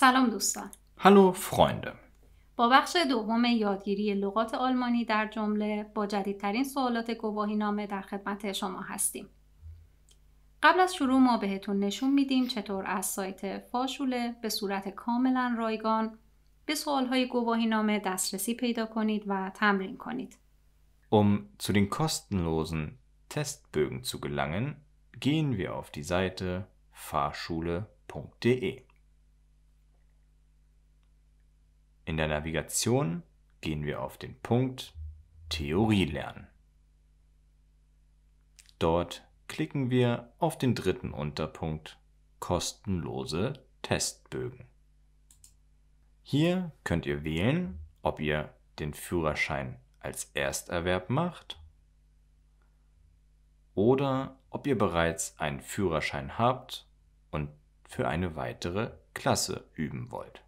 سلام دوستان هلو فرانده با بخش دوم یادگیری لغات آلمانی در جمله با جدیدترین سوالات گواهی نامه در خدمت شما هستیم قبل از شروع ما بهتون نشون میدیم چطور از سایت فاشوله به صورت کاملا رایگان به سوالهای گواهی نامه دسترسی پیدا کنید و تمرین کنید. Um zu den kostenlosen Testbögen zu gelangen, gehen wir auf die Seite fahrschule.de. In der Navigation gehen wir auf den Punkt Theorie lernen. Dort klicken wir auf den dritten Unterpunkt Kostenlose Testbögen. Hier könnt ihr wählen, ob ihr den Führerschein als Ersterwerb macht oder ob ihr bereits einen Führerschein habt und für eine weitere Klasse üben wollt.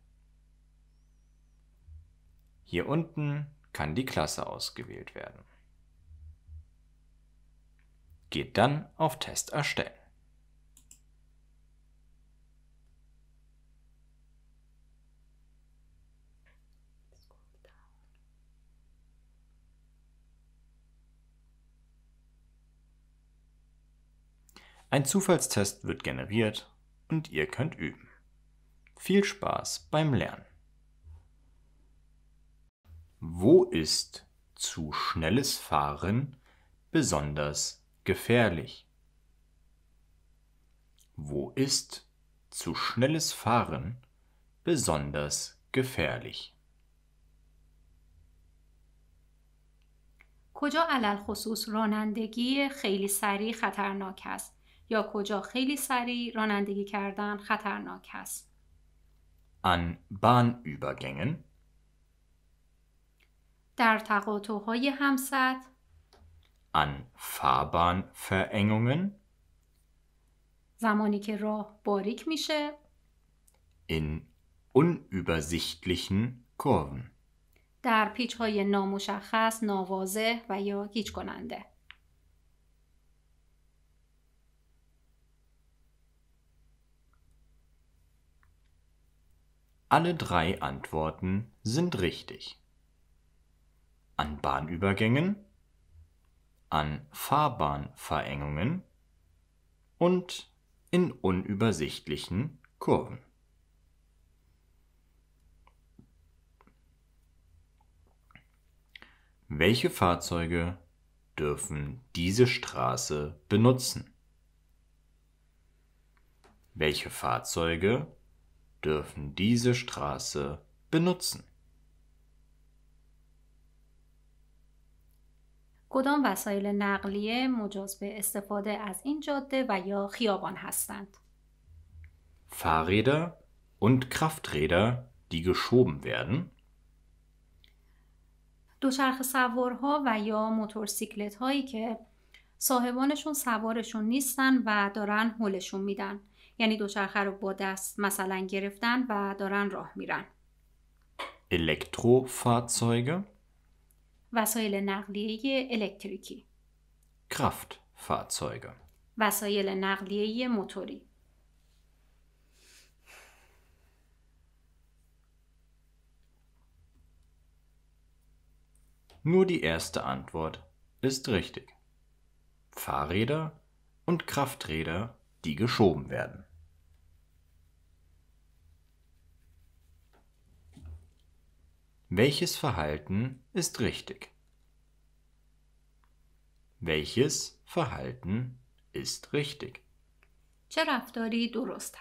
Hier unten kann die Klasse ausgewählt werden. Geht dann auf Test erstellen. Ein Zufallstest wird generiert und ihr könnt üben. Viel Spaß beim Lernen! Wo ist zu schnelles Fahren besonders gefährlich? Wo ist zu schnelles Fahren besonders gefährlich? کجا علل خصوص رانندگی خیلی سریع خطرناک است یا کجا خیلی سریع رانندگی کردن خطرناک است؟ An Bahnübergängen در تقاطعهای همسط an Fahrbahnverengungen زمانی که راه باریک میشه in unübersichtlichen Kurven در پیچهای نامشخص، ناواضح و یا گیج کننده Alle drei Antworten sind richtig. an Bahnübergängen, an Fahrbahnverengungen und in unübersichtlichen Kurven. Welche Fahrzeuge dürfen diese Straße benutzen? Welche Fahrzeuge dürfen diese Straße benutzen? کدام وسایل نقلیه مجاز به استفاده از این جاده و یا خیابان هستند. Fahrräder und Krafträder, die geschoben werden. دوچرخه سوارها و یا موتورسیکلت هایی که صاحبانشون سوارشون نیستن و دارن حولشون میدن یعنی دوچرخه رو با دست مثلا گرفتن و دارن راه میرن الکتروفahrzeuge وسایل نقلیه الکتریکی Kraftfahrzeuge وسایل نقلیه موتوری Nur die erste Antwort ist richtig. Fahrräder und Krafträder, die geschoben werden. Welches Verhalten ist richtig? Welches Verhalten ist richtig? چه رفتاری درست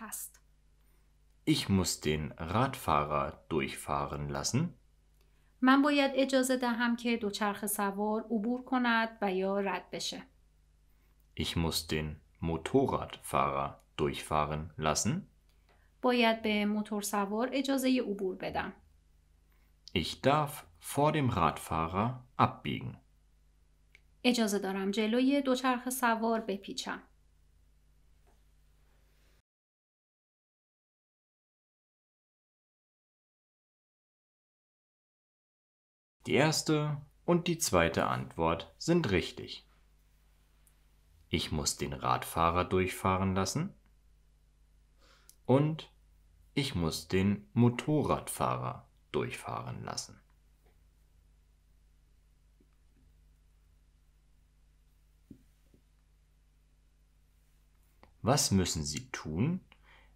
Ich muss den Radfahrer durchfahren lassen. من باید اجازه دهم که دوچرخه سوار عبور کند و یا رد بشه. Ich muss den Motorradfahrer durchfahren lassen. باید به موتور سوار اجازه عبور بدم. Ich darf vor dem Radfahrer abbiegen. اجازه دارم جلوی دوچرخه سوار بپیچم. Die erste und die zweite Antwort sind richtig. Ich muss den Radfahrer durchfahren lassen und ich muss den Motorradfahrer durchfahren lassen. Was müssen Sie tun,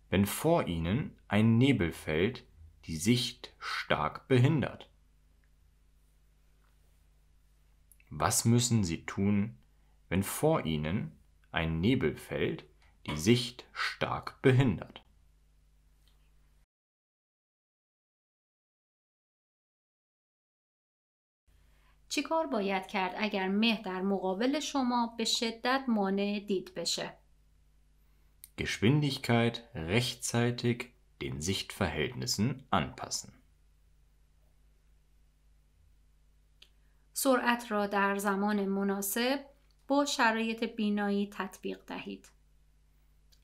wenn vor Ihnen ein Nebelfeld die Sicht stark behindert? Was müssen Sie tun, wenn vor Ihnen ein Nebelfeld die Sicht stark behindert? چیکار باید کرد اگر مه در مقابل شما به شدت مانع دید بشه؟ Geschwindigkeit rechtzeitig den Sichtverhältnissen anpassen. سرعت را در زمان مناسب با شرایط بینایی تطبیق دهید.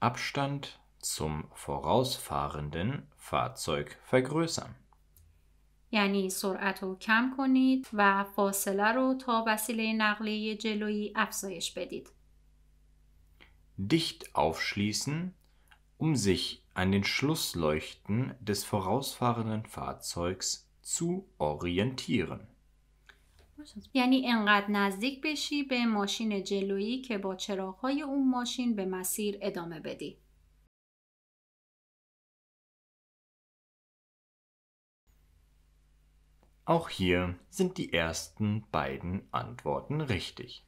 Abstand zum vorausfahrenden Fahrzeug vergrößern. یعنی سرعت رو کم کنید و فاصله رو تا وسیله نقلیه جلویی افزایش بدید. Dicht aufschließen, um sich an den Schlussleuchten des vorausfahrenden Fahrzeugs zu orientieren. یعنی انقدر نزدیک بشی به ماشین جلویی که با چراغهای اون ماشین به مسیر ادامه بدی. Auch hier sind die ersten beiden Antworten richtig.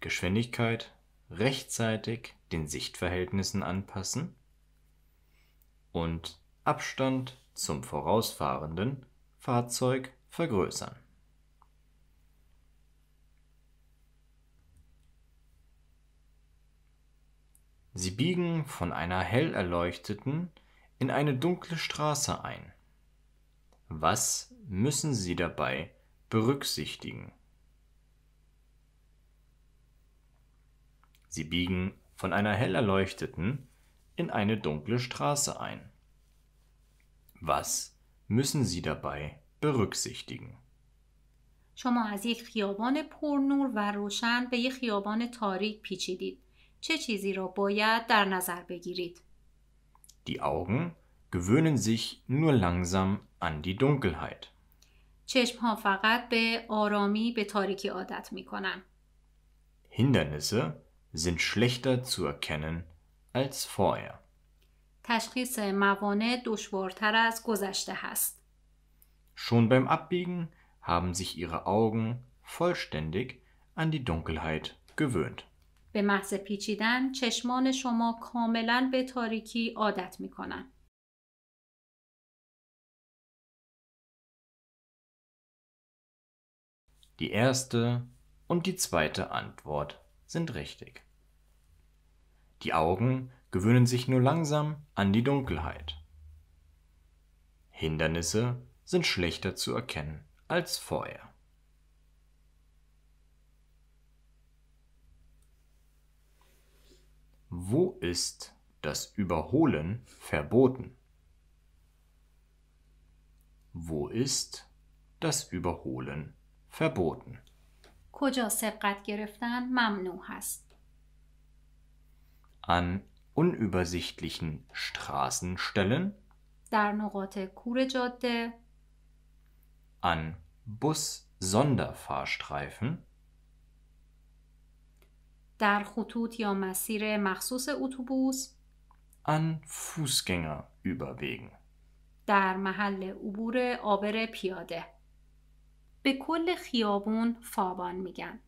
Geschwindigkeit rechtzeitig den Sichtverhältnissen anpassen und Abstand zum vorausfahrenden Fahrzeug vergrößern. Sie biegen von einer hell erleuchteten in eine dunkle Straße ein. Was müssen Sie dabei berücksichtigen? Sie biegen von einer hell erleuchteten in eine dunkle Straße ein. Was müssen Sie dabei berücksichtigen? شما از یک خیابان پرنور و روشن به یک خیابان تاریک پیچیدید. چه چیزی را باید در نظر بگیرید؟ Die Augen gewöhnen sich nur langsam an die Dunkelheit. Hindernisse sind schlechter zu erkennen als vorher. تشخیص موانع دشوارتر از گذشته هست. Schon beim Abbiegen haben sich ihre Augen vollständig an die Dunkelheit gewöhnt. به محض پیچیدن چشمان شما کاملا به تاریکی عادت می کنن. Die erste und die zweite Antwort sind richtig. Die Augen gewöhnen sich nur langsam an die Dunkelheit. Hindernisse sind schlechter zu erkennen als vorher. Wo ist das Überholen verboten? Wo ist das Überholen verboten? verboten. کجا سبقت گرفتن An unübersichtlichen Straßenstellen. در نقاط An Bus-Sonderfahrstreifen. در خطوط یا مسیر مخصوص An Fußgängerüberwegen. در محل عبور عابر پیاده. به کل خیابون فابان میگن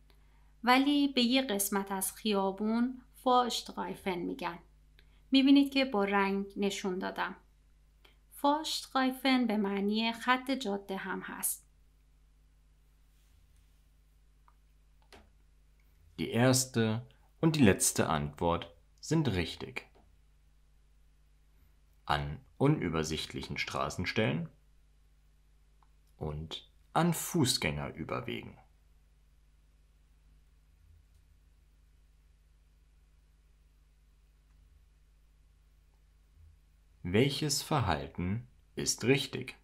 ولی به یه قسمت از خیابون فاشتغایفن میگن میبینید که با رنگ نشون دادم فاشتغایفن به معنی خط جاده هم هست Die erste und die letzte Antwort sind richtig. An unübersichtlichen Straßenstellen und an Fußgänger überwiegen. Welches Verhalten ist richtig?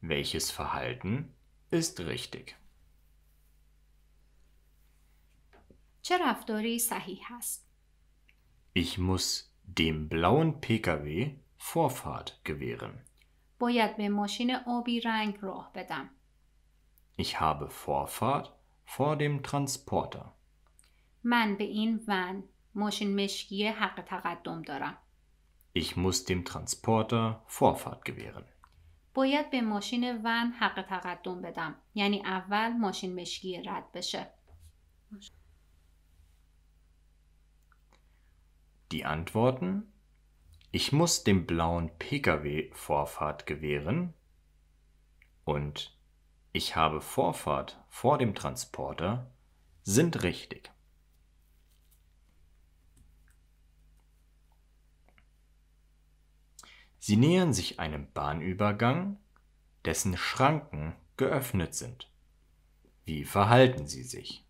Welches Verhalten ist richtig? چه Ich muss dem blauen Pkw Vorfahrt gewähren. باید به ماشین آبی رنگ راه بدم. Ich habe Vorfahrt vor dem Transporter. من به این ون ماشین مشکی حق تقدم دارم. Ich muss dem Transporter Vorfahrt gewähren. باید به ماشین ون حق تقدم بدم یعنی اول ماشین مشکی رد بشه Die Antworten Ich muss dem blauen Pkw Vorfahrt gewähren und ich habe Vorfahrt vor dem Transporter sind richtig. Sie nähern sich einem Bahnübergang, dessen Schranken geöffnet sind. Wie verhalten Sie sich?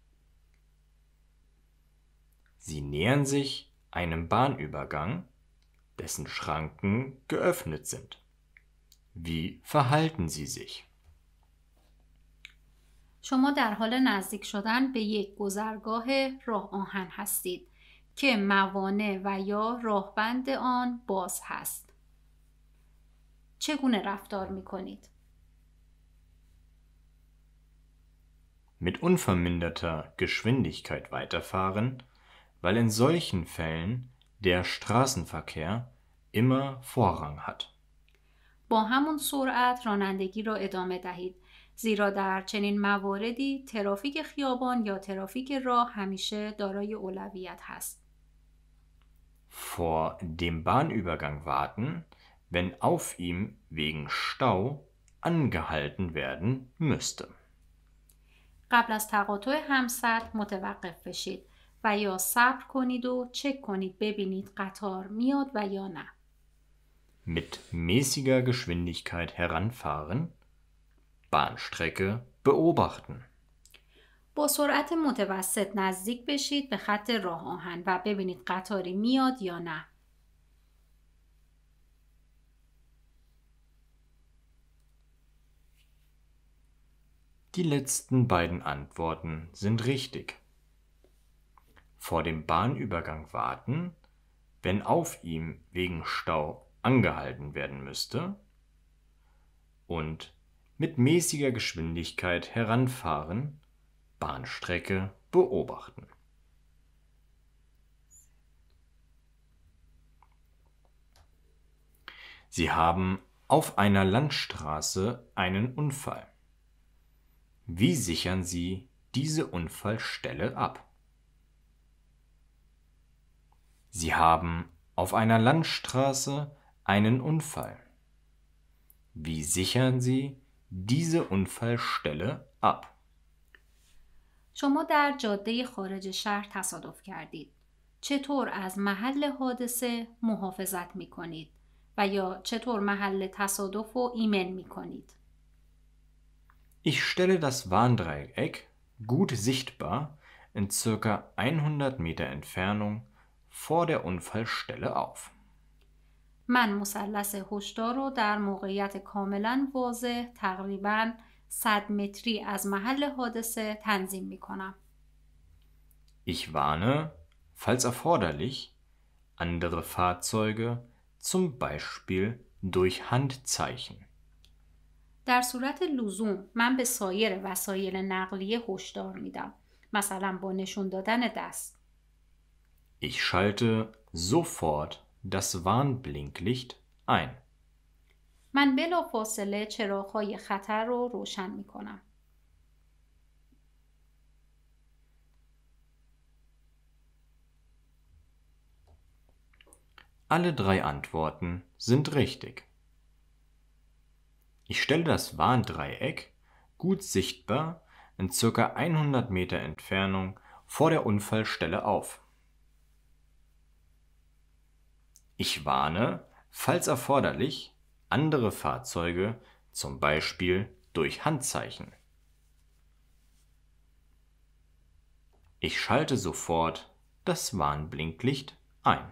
Sie nähern sich einem Bahnübergang, dessen Schranken geöffnet sind. Wie verhalten sie sich? شما در حال نزدیک شدن به یک گذرگاه راه آهن هستید که موانع و یا راهبند آن باز هست. چگونه رفتار می کنید؟ Mit unverminderter Geschwindigkeit weiterfahren, weil in solchen Fällen der Straßenverkehr immer Vorrang hat. با همون سرعت رانندگی را ادامه دهید زیرا در چنین مواردی ترافیک خیابان یا ترافیک راه همیشه دارای اولویت هست. Vor dem Bahnübergang warten, wenn auf ihm wegen Stau angehalten werden müsste. قبل از تقاطع همسد متوقف بشید و یا صبر کنید و چک کنید ببینید قطار میاد و یا نه. Mit mäßiger Geschwindigkeit heranfahren, Bahnstrecke beobachten. با سرعت متوسط نزدیک بشید به خط راه آهن و ببینید قطاری میاد یا نه. Die letzten beiden Antworten sind richtig vor dem Bahnübergang warten, wenn auf ihm wegen Stau angehalten werden müsste, und mit mäßiger Geschwindigkeit heranfahren, Bahnstrecke beobachten. Sie haben auf einer Landstraße einen Unfall. Wie sichern Sie diese Unfallstelle ab? Sie haben auf einer Landstraße einen Unfall. Wie sichern Sie diese Unfallstelle ab? شما در جاده خارج شهر تصادف کردید. چطور از محل حادثه محافظت می کنید و یا چطور محل تصادف رو ایمن می کنید؟ Ich stelle das Warndreieck gut sichtbar in ca. 100 Meter Entfernung vor der Unfallstelle auf. من مثلث هشدار رو در موقعیت کاملا واضح تقریبا 100 متری از محل حادثه تنظیم می کنم. Ich warne, falls erforderlich, andere Fahrzeuge, zum Beispiel durch Handzeichen. در صورت لزوم من به سایر وسایل نقلیه هشدار میدم مثلا با نشون دادن دست Ich schalte sofort das Warnblinklicht ein. من بلا فاصله چراغ‌های خطر رو روشن می کنم. Alle drei Antworten sind richtig. Ich stelle das Warndreieck gut sichtbar in ca. 100 Meter Entfernung vor der Unfallstelle auf. Ich warne, falls erforderlich, andere Fahrzeuge, zum Beispiel durch Handzeichen. Ich schalte sofort das Warnblinklicht ein.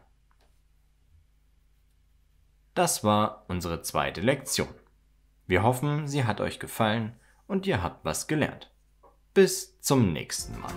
Das war unsere zweite Lektion. Wir hoffen, sie hat euch gefallen und ihr habt was gelernt. Bis zum nächsten Mal.